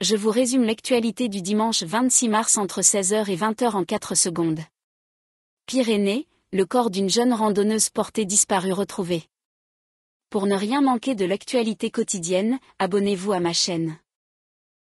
je vous résume l'actualité du dimanche 26 mars entre 16h et 20h en 4 secondes. Pyrénées, le corps d'une jeune randonneuse portée disparue retrouvée. Pour ne rien manquer de l'actualité quotidienne, abonnez-vous à ma chaîne.